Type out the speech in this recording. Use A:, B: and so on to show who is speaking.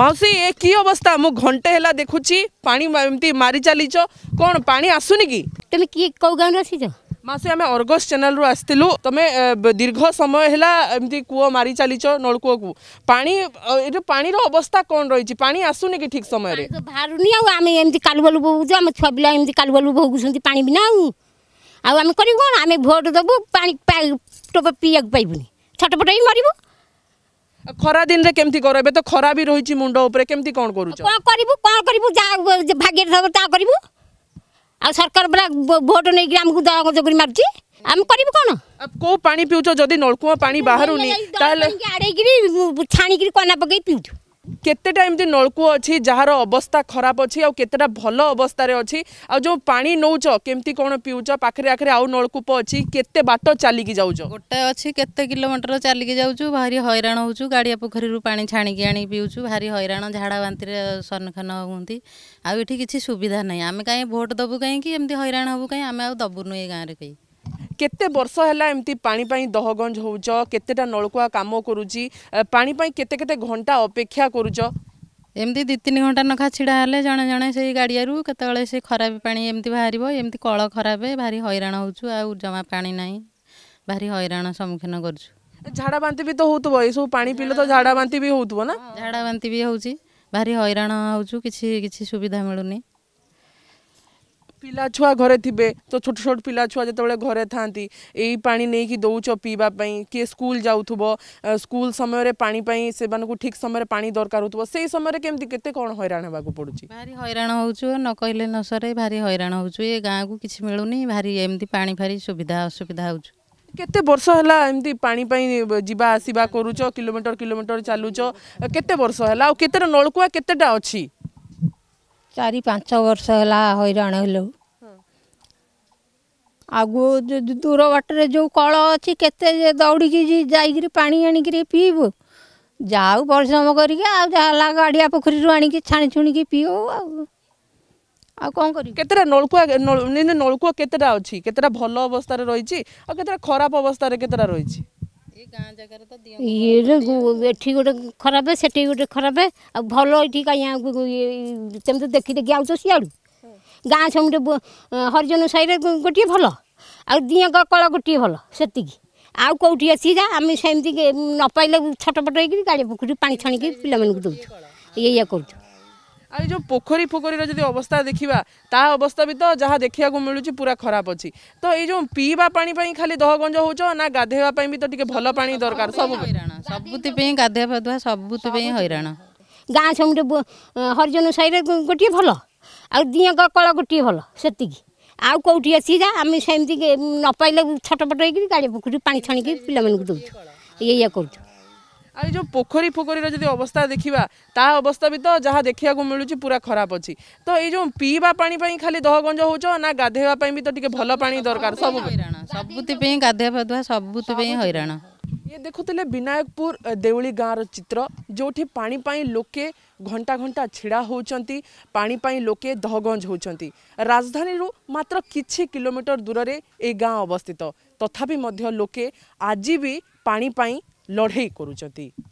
A: মাউসী এ কি অবস্থা মু ঘন্টে হেলা দেখুছি পানি এমতি মারি চালিছ কোন পানি আসুনি কি তুমি কি কেউ গাঁর আসিছ মাউসী আমি অর্গস চ্যানেল রু আসছিলু তুমি দীর্ঘ সময় হেলা এমতি কুয়ো মারি চালিছ নলকূপকু পানি এটা পানির অবস্থা কোন রয়েছে পানি আসুনি কি ঠিক সময় রে
B: বাহারুনি আউ আমি এমতি কালবলু বহুছু আমার ছুয়া পিলা এমতি কালবলু বহুছন্তি পানি বিনা আউ আউ আমি করিব কোন আমি ভোট দেবু পানি টোপ পিয়াকু পাইবুনি ছটপট হই মরিবু খরা দিনে কেমতি কর এবে তো খরা বি রয়েছে মুন্ড উপরে কেমতি কোন করুছ কোন করিবু কোন করিবু যা ভাগ্যের থাকব তা করিবু আর সরকার পুরা ভোট নেই আমাকে দরজগুড়ি মারছি আমি করিবু কোন কেউ পানি
A: পিউছ যদি নলকূয়া পানি বাহারুনি তাহলে আড়াইকি ছাড়িকি কনা পকাই পিউছ କେତେଟା ଏମିତି ନଳକୂଅ ଅଛି ଯାହାର ଅବସ୍ଥା ଖରାପ ଅଛି ଆଉ କେତେଟା ଭଲ ଅବସ୍ଥାରେ ଅଛି ଆଉ ଯେଉଁ ପାଣି ନେଉଛ କେମିତି କ'ଣ ପିଉଛ ପାଖରେ ଆଖରେ ଆଉ ନଳକୂପ ଅଛି କେତେ ବାଟ ଚାଲିକି ଯାଉଛ ଗୋଟେ ଅଛି କେତେ
C: କିଲୋମିଟର ଚାଲିକି ଯାଉଛୁ ଭାରି ହଇରାଣ ହେଉଛୁ ଗାଡ଼ିଆ ପୋଖରୀରୁ ପାଣି ଛାଣିକି ଆଣି ପିଉଛୁ ଭାରି ହଇରାଣ ଝାଡ଼ା ବାନ୍ତିରେ ସମ୍ମୁଖୀନ ହୁଅନ୍ତି ଆଉ ଏଠି କିଛି ସୁବିଧା ନାହିଁ ଆମେ କାହିଁ ଭୋଟ୍
A: ଦେବୁ କାହିଁକି ଏମିତି ହଇରାଣ ହେବୁ କାହିଁ ଆମେ ଆଉ ଦେବୁନୁ ଏ ଗାଁରେ କେହି কেতে বর্ষ হল এমতি পাঁচ দহগঞ্জ হোচ কেতেটা নলকুয়া কাম করুচি পাঁচ কেতে কেতে ঘণ্টা অপেক্ষা করুচ এমতি দুই তিন ঘন্টা নখা ছিড়া হলে জনে জনে সেই গাড়িয়ারু কেতবে সে খারাপ পা
C: এমতি বাহার এমতি কল খারাপ ভারি হইরাণ হোচু আউ জমা পাঁচ নাই ভারি হইরাণ সম্মুখীন করছু ঝাড়া বাନ୍ତି তো ତ ହଉଥିବ ଏସବୁ ପାଣି ପିଇଲେ ତ ଝାଡ଼ା ବାନ୍ତି ବି ହଉଥିବ ନା ଝାଡ଼ା ବାନ୍ତି ବି ହଉଛି ଭାରି ହଇରାଣ ହଉଛୁ କିଛି କିଛି ସୁବିଧା ମିଳୁନି
A: ପିଲା ଛୁଆ ଘରେ ଥିବେ ତ ଛୋଟ ଛୋଟ ପିଲା ଛୁଆ ଯେତେବେଳେ ଘରେ ଥାଆନ୍ତି ଏଇ ପାଣି ନେଇକି ଦେଉଛ ପିଇବା ପାଇଁ କିଏ ସ୍କୁଲ ଯାଉଥିବ ସ୍କୁଲ ସମୟରେ ପାଣି ପାଇଁ ସେମାନଙ୍କୁ ଠିକ୍ ସମୟରେ ପାଣି ଦରକାର ହେଉଥିବ ସେଇ ସମୟରେ କେମିତି କେତେ କ'ଣ ହଇରାଣ ହେବାକୁ ପଡ଼ୁଛି ଭାରି
C: ହଇରାଣ ହେଉଛୁ ନ କହିଲେ ନ ସରେ ଭାରି ହଇରାଣ ହେଉଛୁ ଏ ଗାଁକୁ କିଛି ମିଳୁନି ଭାରି ଏମିତି ପାଣି ଫାରି ସୁବିଧା ଅସୁବିଧା ହେଉଛୁ କେତେ ବର୍ଷ
A: ହେଲା ଏମିତି ପାଣି ପାଇଁ ଯିବା ଆସିବା କରୁଛ କିଲୋମିଟର କିଲୋମିଟର ଚାଲୁଛ କେତେ ବର୍ଷ ହେଲା ଆଉ କେତେଟା ନଳକୂଆ କେତେଟା ଅଛି
C: ଚାରି ପାଞ୍ଚ ବର୍ଷ ହେଲା ହଇରାଣ ହେଲୁ ଆଗ ଦୂର ବାଟରେ ଯେଉଁ କଳ ଅଛି କେତେ ଦୌଡ଼ିକି ଯାଇକିରି ପାଣି ଆଣିକିରି ପିଇବୁ ଯାଉ ପରିଶ୍ରମ କରିକି ଆଉ ଯାହା ହେଲା ଗାଡ଼ିଆ ପୋଖରୀରୁ ଆଣିକି ଛାଣି ଛୁଣିକି ପିଉ ଆଉ
A: ଆଉ କ'ଣ କରିବି କେତେଟା ନଳକୂଆ ନଳକୂଆ କେତେଟା ଅଛି କେତେଟା ଭଲ ଅବସ୍ଥାରେ ରହିଛି ଆଉ କେତେଟା ଖରାପ ଅବସ୍ଥାରେ କେତେଟା ରହିଛି
B: ଇଏ ଏଠି ଗୋଟେ ଖରାପ ସେଠି ଗୋଟେ ଖରାପ ଆଉ ଭଲ ଏଠି କାହିଁ ସେମିତି ଦେଖି ଦେଖି ଆଉଛ ସିଆଡ଼ୁ ଗାଁ ସମୁଦ୍ର ହରିଜନ ସାହିରେ ଗୋଟିଏ ଭଲ ଆଉ ଦିଅଁଙ୍କ କଳ ଗୋଟିଏ ଭଲ ସେତିକି ଆଉ କେଉଁଠି ଅଛି ଯା ଆମେ ସେମିତି ନ ପାଇଲେ ଛଟପଟ ହେଇକିରି ଗାଡ଼ି ପୋଖରୀ ପାଣି ଛାଣିକି ପିଲାମାନଙ୍କୁ ଦେଉଛୁ ଇଏ କରୁଛୁ
A: আর যে পোখরী ফোখরীর যদি অবস্থা দেখা তা অবস্থা বি তো যা দেখা মিলুଛି পুরা খারাপ অছি তো এই যে পিবা পাঁচ খালি দহগঞ্জ হচ্ছ না গাধেবা তো টিকি ভালো পা দরকার সবু সবুতি গাধেবা ধোয়া সবুতি হইরাণ
B: গাঁ সমুদ্র হরিজন সাইরে গোটিয়ে ভালো আর দিয়াঙ্ক কল গোটিয়ে ভালো সেতিকি ଆଉ কোটি ଅଛି যা আমি ସେମିତି নপাইলে ছটপট হয়ে গাড়ি পুকুরি ପୋଖରୀ ছাড়ি পিলা ପିଲାମାନଙ୍କୁ ଦେଉଛୁ ইয়ে କରୁଛୁ
A: আর এই যে পোখরী ফোখরীর যদি অবস্থা দেখা তা অবস্থা বি তো যা দেখা মিলুଛି পুরা খারাপ অছি তো এই যে পিবা পানি পাই খালি দহগঞ্জ হোচ না গাধেবা পাই তো টিকে ভালো পানি দরকার সব সবুতি পাই গাধেবা ফাধুয়া সবুতি পাই হইরাণ ये देखुले विनायकपुर देउली गाँवर चित्र जोटि पापाई लोके घंटा घंटा छिड़ा होती पापाई लोके दहगंज होती राजधानी मात्र किसी किलोमीटर दूर रे ये गाँ अवस्थित तथापि लोके आज भी पापाई लड़े करुंच